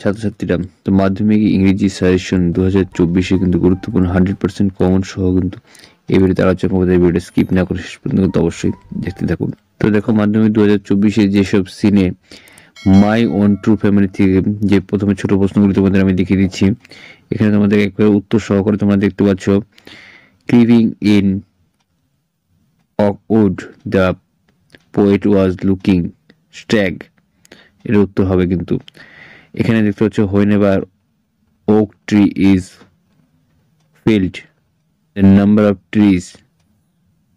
ছাত্রছাত্রীরা তো মাধ্যমিক ইংরেজি সাজেশন দু হাজার চব্বিশে কিন্তু গুরুত্বপূর্ণ হান্ড্রেড পার্সেন্ট কমন সহ কিন্তু এই ভিডিওতে আলোচনা করবো এই ভিডিও স্কিপ না করে শেষ পর্যন্ত কিন্তু অবশ্যই দেখতে থাকুন তো দেখো মাধ্যমিক দু হাজার চব্বিশে যেসব সিনে মাই ওন ট্রু ফ্যামিলি থেকে যে প্রথমে ছোট প্রশ্নগুলি তোমাদের আমি দেখিয়ে দিচ্ছি এখানে তোমাদের একবার উত্তর সহকারে তোমরা দেখতে পাচ্ছ cleaving in oak wood the poet was looking stag এর উত্তর হবে কিন্তু এখানে দেখতে হচ্ছে whenever oak tree is field the number of trees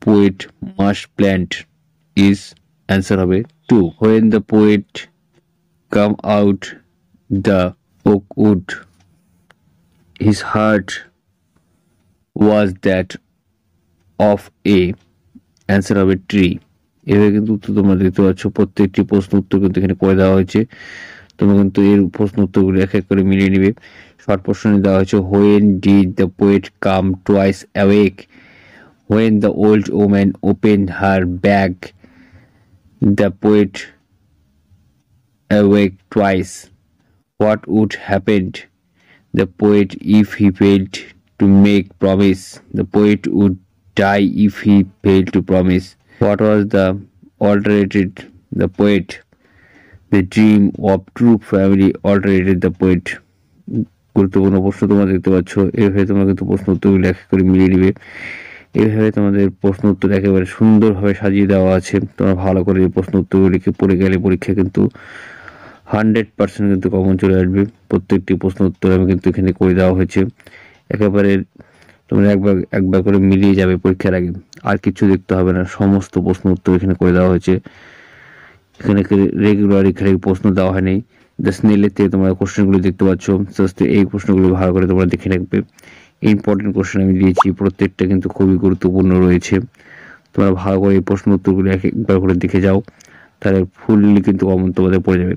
poet must plant is answer হবে to when the poet come out the oak wood his heart was that of a answer হবে tree এভাবে কিন্তু উত্তর তোমরা দেখতে পাচ্ছ প্রত্যেকটি প্রশ্ন উত্তর কিন্তু এখানে করে দেওয়া হয়েছে তুমি কিন্তু এর প্রশ্ন উত্তরগুলো এক এক করে মিলিয়ে নিবে শর্ট প্রশ্নে দেওয়া হয়েছে when did the poet come twice awake when the old woman open her bag the poet awake twice what would happened the poet if he failed to make promise the poet would die if he fail to promise what was the altered the poet the dream of true family altered the poet গুরুত্বপূর্ণ প্রশ্ন তোমরা দেখতে পাচ্ছ এভাবে তোমরা কিন্তু প্রশ্ন উত্তর লেখা করে মিলিয়ে নিবে এভাবে তোমাদের প্রশ্ন উত্তর একেবারে সুন্দরভাবে সাজিয়ে দেওয়া আছে তোমরা ভালো করে প্রশ্ন লিখে পড়ে গেলে পরীক্ষা কিন্তু হান্ড্রেড পার্সেন্ট কিন্তু কমন চলে আসবে প্রত্যেকটি প্রশ্ন উত্তর আমি কিন্তু এখানে করে দেওয়া হয়েছে একেবারে তোমরা একবার একবার করে মিলিয়ে যাবে পরীক্ষার আগে আর কিছু দেখতে হবে না সমস্ত প্রশ্ন উত্তর এখানে করে দেওয়া হয়েছে এখানে রেগুলার এখানে প্রশ্ন দেওয়া হয়নি স্নেলে থেকে তোমরা কোশ্চেনগুলো দেখতে পাচ্ছ জাস্ট এই প্রশ্নগুলো ভালো করে তোমরা দেখে রাখবে ইম্পর্টেন্ট কোশ্চেন আমি দিয়েছি প্রত্যেকটা কিন্তু খুবই গুরুত্বপূর্ণ রয়েছে তোমরা ভালো করে এই প্রশ্ন উত্তরগুলো এক একবার করে দেখে যাও তাহলে ফুললি কিন্তু কমন তোমাদের পড়ে যাবে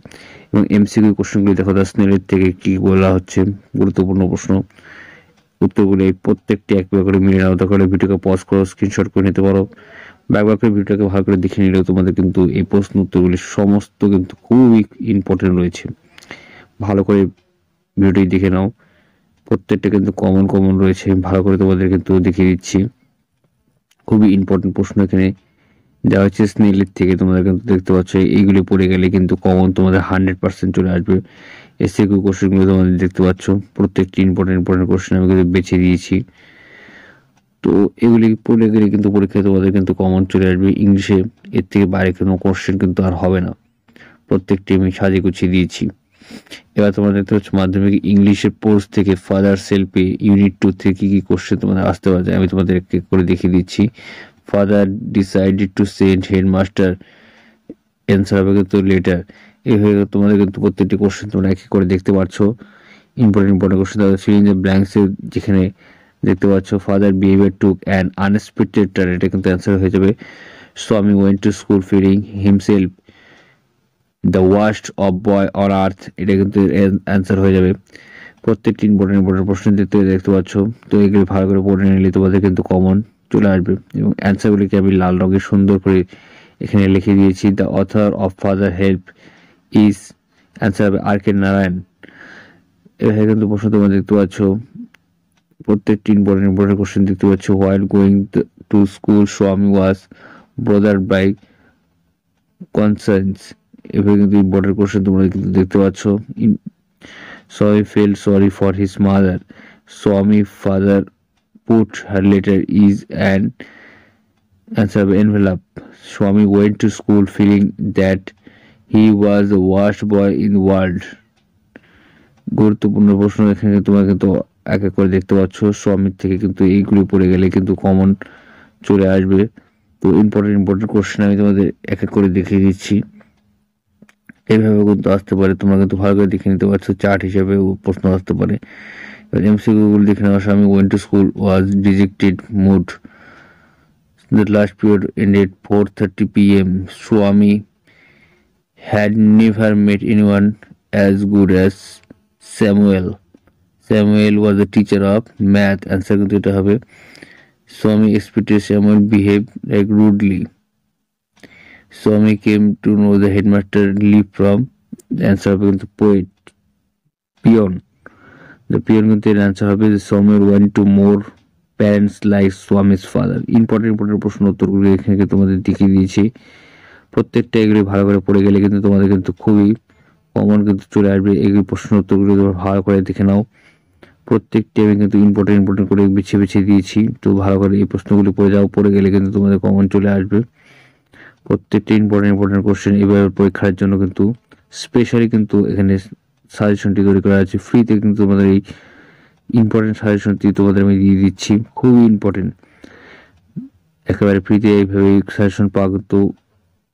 এবং এমসিকিউ কোশ্চেনগুলি দেখো জাস্ট স্নেলের থেকে কী বলা হচ্ছে গুরুত্বপূর্ণ প্রশ্ন উত্তরগুলি এই প্রত্যেকটি একবার করে মিলে নাও করে ভিডিওকে পজ করো স্ক্রিনশট করে নিতে পারো বা ভিডিওটাকে ভালো করে দেখে নিলেও তোমাদের কিন্তু এই প্রশ্ন উত্তরগুলি সমস্ত কিন্তু খুবই ইম্পর্টেন্ট রয়েছে ভালো করে ভিডিওটি দেখে নাও প্রত্যেকটা কিন্তু কমন কমন রয়েছে ভালো করে তোমাদের কিন্তু দেখিয়ে দিচ্ছি খুবই ইম্পর্টেন্ট প্রশ্ন এখানে দেওয়া হচ্ছে স্নেলের থেকে তোমরা কিন্তু দেখতে পাচ্ছ এইগুলি পড়ে গেলে কিন্তু কমন তোমাদের হান্ড্রেড পার্সেন্ট চলে আসবে এসে কোশ্চেনগুলো তোমাদের দেখতে পাচ্ছ প্রত্যেকটি ইম্পর্টেন্ট ইম্পর্টেন্ট কোশ্চেন আমি কিন্তু বেছে দিয়েছি তো এগুলি পড়ে গেলে কিন্তু পরীক্ষায় তোমাদের কিন্তু কমন চলে আসবে ইংলিশে এর থেকে বাইরে কোনো কোশ্চেন কিন্তু আর হবে না প্রত্যেকটি আমি সাজিয়ে গুছিয়ে দিয়েছি এবার তোমরা দেখতে পাচ্ছ মাধ্যমিক ইংলিশের পোস্ট থেকে ফাদার সেলফে ইউনিট টু থেকে কী কী কোশ্চেন তোমাদের আসতে পারে আমি তোমাদের এক করে দেখিয়ে দিচ্ছি father decided to send headmaster answer হবে কিন্তু লেটার এইভাবে তোমাদের কিন্তু প্রত্যেকটি কোশ্চেন তোমরা এক করে দেখতে পারছো ইম্পর্টেন্ট ইম্পর্টেন্ট কোশ্চেন তাদের ফিলিং দ্য যেখানে দেখতে পাচ্ছ father behaviour took an unexpected turn এটা কিন্তু অ্যান্সার হয়ে যাবে Swami went to school feeling himself the worst of boy on earth এটা কিন্তু অ্যান্সার হয়ে যাবে প্রত্যেকটি ইম্পর্টেন্ট ইম্পর্টেন্ট প্রশ্ন দেখতে দেখতে পাচ্ছ তো এগুলি ভালো করে পড়ে নিলে তোমাদের কিন্তু কমন চলে আসবে এবং অ্যান্সারগুলিকে আমি লাল রঙে সুন্দর করে এখানে লিখে দিয়েছি the author of father help is answer হবে আর কে নারায়ণ এভাবে কিন্তু প্রশ্ন তোমরা দেখতে পাচ্ছ প্রত্যেকটি ইম্পর্টেন্ট ইম্পর্টেন্ট কোশ্চেন দেখতে পাচ্ছি হোয়াইল গোয়িং টু স্কুল স্বামী ওয়াজ ব্রদার বাই কনসার্নস এভাবে কিন্তু ইম্পর্টেন্ট কোশ্চেন তোমরা কিন্তু দেখতে পাচ্ছ sorry fell sorry for his mother Swami father put her letter is and answer envelope Swami went to school feeling that he was the worst boy in world গুরুত্বপূর্ণ প্রশ্ন এখানে তোমার কিন্তু এক এক করে দেখতে পাচ্ছ সমিট থেকে কিন্তু এইগুলি পড়ে গেলে কিন্তু কমন চলে আসবে তো ইম্পর্টেন্ট ইম্পর্টেন্ট কোশ্চেন আমি তোমাদের এক এক করে দেখিয়ে দিচ্ছি এইভাবে কিন্তু আসতে পারে তোমরা কিন্তু ভালো করে দেখে নিতে পারছো চার্ট হিসাবে প্রশ্ন আসতে পারে এবার এমসিকিউগুলো দেখে নেওয়ার আমি went to school was dejected mood the last period ended four thirty p m Swami had never made met one as good as Samuel Samuel was the teacher of math answer কিন্তু এটা হবে স্বামী আমি expected Samuel behave like rudely Swami came to know the headmaster লি from answer হবে কিন্তু poet peon the peon কিন্তু এর answer হবে যে স্বামীর one to more parents like Swami's father important important প্রশ্ন উত্তরগুলো এখানে তোমাদের দেখিয়ে দিয়েছি প্রত্যেকটা এগুলি ভালো করে পড়ে গেলে কিন্তু তোমাদের কিন্তু খুবই কমন কিন্তু চলে আসবে এগুলি প্রশ্ন উত্তরগুলো তোমরা ভালো করে দেখে নাও প্রত্যেকটি আমি কিন্তু ইম্পর্টেন্ট ইম্পর্টেন্ট করে বেছে বেছে দিয়েছি তো ভালো করে এই প্রশ্নগুলি পড়ে যাও পড়ে গেলে কিন্তু তোমাদের কমন চলে আসবে প্রত্যেকটি ইম্পর্টেন্ট ইম্পর্টেন্ট কোশ্চেন এবার পরীক্ষার জন্য কিন্তু স্পেশালি কিন্তু এখানে সাজেশনটি তৈরি করা আছে ফ্রিতে কিন্তু তোমাদের এই ইম্পর্টেন্ট সাজেশনটি তোমাদের আমি দিয়ে দিচ্ছি খুবই ইম্পর্টেন্ট একেবারে ফ্রিতে এইভাবে সাজেশন পাওয়া কিন্তু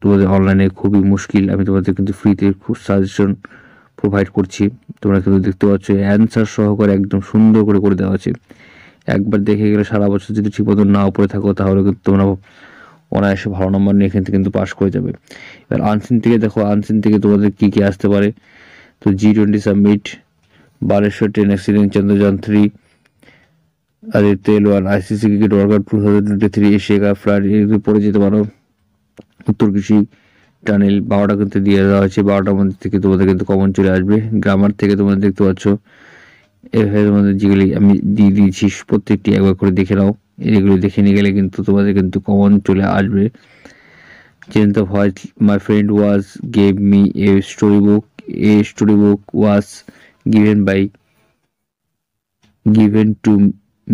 তোমাদের অনলাইনে খুবই মুশকিল আমি তোমাদের কিন্তু ফ্রিতে খুব সাজেশন প্রোভাইড করছি তোমরা কিন্তু দেখতে পাচ্ছ অ্যান্সার সহকারে একদম সুন্দর করে করে দেওয়া আছে একবার দেখে গেলে সারা বছর যদি ঠিকমতো না উপরে থাকো তাহলে কিন্তু তোমরা অনায়াসে ভালো নম্বর নিয়ে এখান থেকে কিন্তু পাশ করে যাবে এবার আনসিন থেকে দেখো আনসিন থেকে তোমাদের কী কী আসতে পারে তো G twenty summit Balasore train accident Chandrayaan three Aditya L one ICC cricket world cup two thousand twenty three Asia cup flight এগুলো পড়ে যেতে পারো উত্তর কৃষি টানেল বারোটা কিন্তু দিয়ে দেওয়া হয়েছে বারোটার মধ্যে থেকে তোমাদের কিন্তু কমন চলে আসবে গ্রামার থেকে তোমরা দেখতে পাচ্ছ এভাবে তোমাদের যেগুলি আমি দিয়ে দিয়েছি প্রত্যেকটি একবার করে দেখে নাও এগুলি দেখে নিয়ে গেলে কিন্তু তোমাদের কিন্তু কমন চলে আসবে change the voice my friend was gave me a story book a story book was given by given to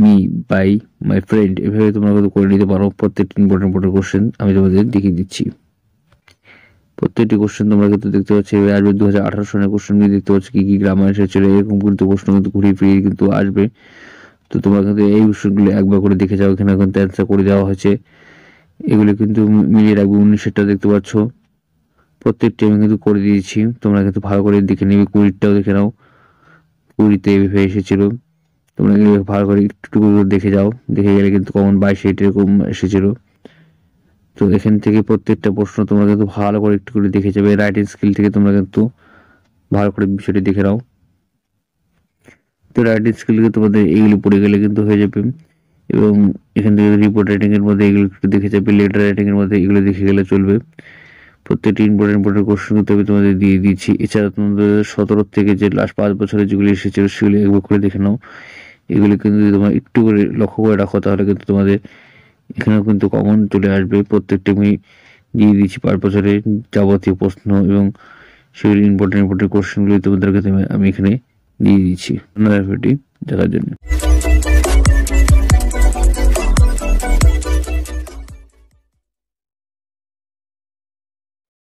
me by my friend এভাবে তোমরা কিন্তু করে নিতে পারো প্রত্যেকটি ইম্পর্টেন্ট ইম্পর্টেন্ট কোশ্চেন আমি তোমাদের দেখিয়ে দিচ্ছি প্রত্যেকটি কোশ্চেন তোমরা কিন্তু দেখতে পাচ্ছ এবার আসবে দু সালের কোশ্চেন নিয়ে দেখতে পাচ্ছ কি কি গ্রামার এসেছিল এরকম কিন্তু প্রশ্ন কিন্তু ঘুরিয়ে ফিরিয়ে কিন্তু আসবে তো তোমরা কিন্তু এই কোশ্চেনগুলো একবার করে দেখে যাও এখানে কিন্তু অ্যান্সার করে দেওয়া হয়েছে এগুলো কিন্তু মিলিয়ে রাখবে উনিশেরটা দেখতে পাচ্ছ প্রত্যেকটি আমি কিন্তু করে দিয়েছি তোমরা কিন্তু ভালো করে দেখে নেবে কুড়িরটাও দেখে নাও কুড়িতে এভাবে এসেছিল তোমরা কিন্তু ভালো করে একটু দেখে যাও দেখে গেলে কিন্তু কমন বাইশে এরকম এসেছিলো তো এখান থেকে প্রত্যেকটা প্রশ্ন তোমরা কিন্তু ভালো করে একটু করে দেখে যাবে রাইটিং স্কিল থেকে তোমরা কিন্তু ভালো করে বিষয়টি দেখে নাও তো রাইটিং স্কিলকে তোমাদের এইগুলো পড়ে গেলে কিন্তু হয়ে যাবে এবং এখান থেকে রিপোর্ট রাইটিংয়ের মধ্যে এগুলো একটু দেখে যাবে লেটার রাইটিংয়ের মধ্যে এগুলো দেখে গেলে চলবে প্রত্যেকটি ইম্পর্টেন্ট ইম্পর্টেন্ট কোশ্চেন কিন্তু আমি তোমাদের দিয়ে দিচ্ছি এছাড়া তোমাদের সতেরো থেকে যে লাস্ট পাঁচ বছরে যেগুলি এসেছিল সেগুলি একবার করে দেখে নাও এগুলি কিন্তু তোমার একটু করে লক্ষ্য করে রাখো তাহলে কিন্তু তোমাদের এখানেও কিন্তু কখন চলে আসবে প্রত্যেকটি আমি দিয়ে দিয়েছি পার বছরের যাবতীয় প্রশ্ন এবং সেগুলি ইম্পর্টেন্ট ইম্পর্টেন্ট কোশ্চেনগুলি তোমাদেরকে আমি এখানে দিয়ে দিচ্ছি দেখার জন্য